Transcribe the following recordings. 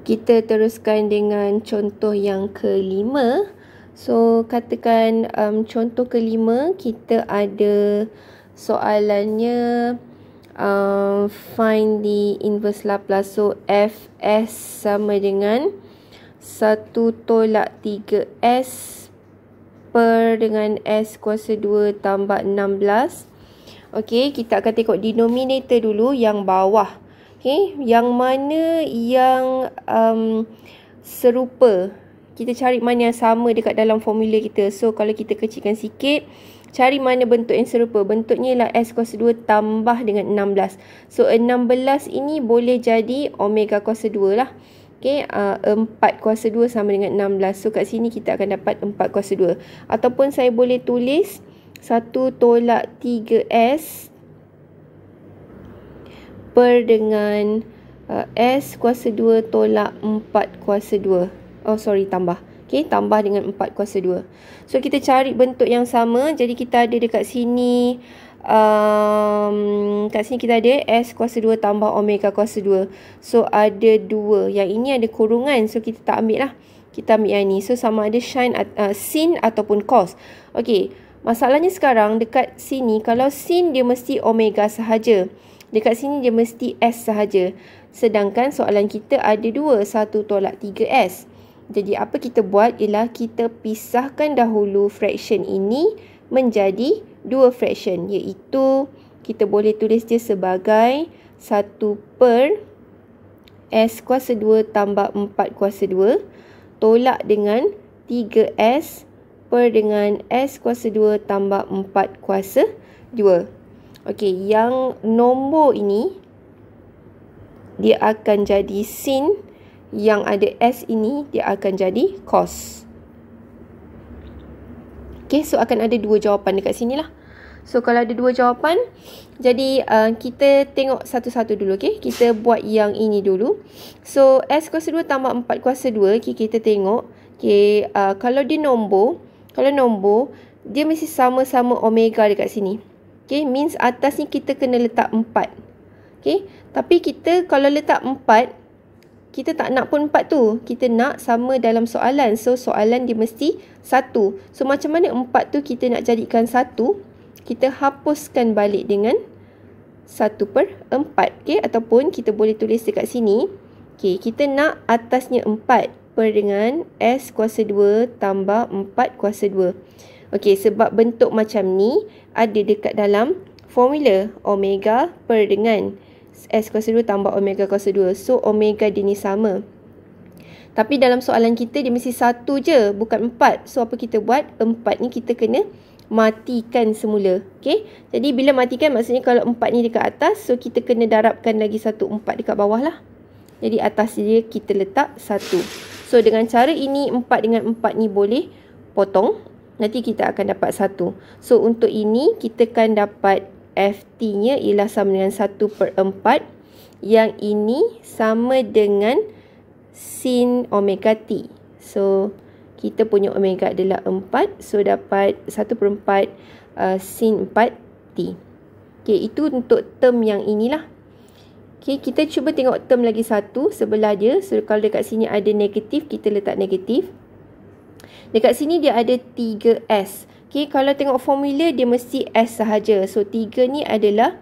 kita teruskan dengan contoh yang kelima. So, katakan um, contoh kelima, kita ada soalannya um, find the inverse Laplace. So, Fs sama dengan 1 tolak 3S per dengan S kuasa 2 tambah 16. Okey, kita akan tengok denominator dulu yang bawah. Okay, yang mana yang um, serupa. Kita cari mana yang sama dekat dalam formula kita. So, kalau kita kecilkan sikit. Cari mana bentuk yang serupa. Bentuknya ialah S kuasa 2 tambah dengan 16. So, 16 ini boleh jadi omega kuasa 2 lah. Okay, uh, 4 kuasa 2 sama dengan 16. So, kat sini kita akan dapat 4 kuasa 2. Ataupun saya boleh tulis 1 tolak 3S per dengan uh, S kuasa 2 tolak 4 kuasa 2. Oh sorry tambah. Okay tambah dengan 4 kuasa 2. So kita cari bentuk yang sama. Jadi kita ada dekat sini. Um, kat sini kita ada S kuasa 2 tambah omega kuasa 2. So ada 2. Yang ini ada kurungan. So kita tak ambil lah. Kita ambil yang ni. So sama ada shine, uh, sin ataupun cos. Okay. Masalahnya sekarang dekat sini. Kalau sin dia mesti omega sahaja. Dekat sini dia mesti S sahaja. Sedangkan soalan kita ada dua. Satu tolak tiga S. Jadi apa kita buat ialah kita pisahkan dahulu fraction ini menjadi dua fraction. Iaitu kita boleh tulis dia sebagai satu per S kuasa dua tambah empat kuasa dua tolak dengan tiga s per dengan S kuasa dua tambah empat kuasa dua Okey, yang nombor ini dia akan jadi sin yang ada s ini dia akan jadi cos. Okey, so akan ada dua jawapan dekat sini lah. So kalau ada dua jawapan, jadi uh, kita tengok satu-satu dulu okey. Kita buat yang ini dulu. So s kuasa 2 tambah 4 kuasa 2, okey kita tengok. Okey, uh, kalau dia nombor, kalau nombor dia mesti sama-sama omega dekat sini. Okay, means atas ni kita kena letak 4. Okay, tapi kita kalau letak 4, kita tak nak pun 4 tu. Kita nak sama dalam soalan. So, soalan dia mesti 1. So, macam mana 4 tu kita nak jadikan 1? Kita hapuskan balik dengan 1 per 4. Okay, ataupun kita boleh tulis dekat sini. Okay, kita nak atasnya 4 per dengan S kuasa 2 tambah 4 kuasa 2. Okey, sebab bentuk macam ni ada dekat dalam formula omega per dengan S kuasa 2 tambah omega kuasa 2. So, omega dia ni sama. Tapi dalam soalan kita dia mesti satu je, bukan empat. So, apa kita buat? Empat ni kita kena matikan semula. Okey, jadi bila matikan maksudnya kalau empat ni dekat atas, so kita kena darabkan lagi satu empat dekat bawah lah. Jadi atas dia kita letak satu. So dengan cara ini empat dengan empat ni boleh potong nanti kita akan dapat 1. So untuk ini kita akan dapat FT-nya ialah sama dengan 1 per 4. Yang ini sama dengan sin omega T. So kita punya omega adalah 4. So dapat 1 per 4 uh, sin 4 T. Okay itu untuk term yang inilah. Okay kita cuba tengok term lagi satu sebelah dia. So kalau dekat sini ada negatif kita letak negatif. Dekat sini dia ada 3S. Okay, kalau tengok formula dia mesti S sahaja. So 3 ni adalah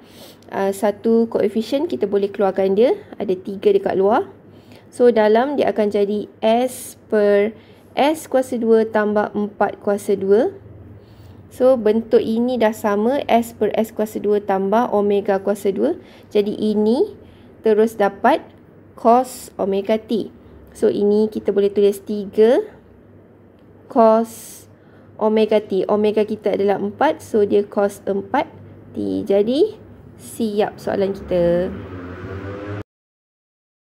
uh, satu koefisien kita boleh keluarkan dia. Ada 3 dekat luar. So dalam dia akan jadi S per S kuasa 2 tambah 4 kuasa 2. So bentuk ini dah sama S per S kuasa 2 tambah omega kuasa 2. Jadi ini terus dapat cos omega t. So ini kita boleh tulis cos omega t. Omega kita adalah 4. So, dia cos 4t. Jadi, siap soalan kita.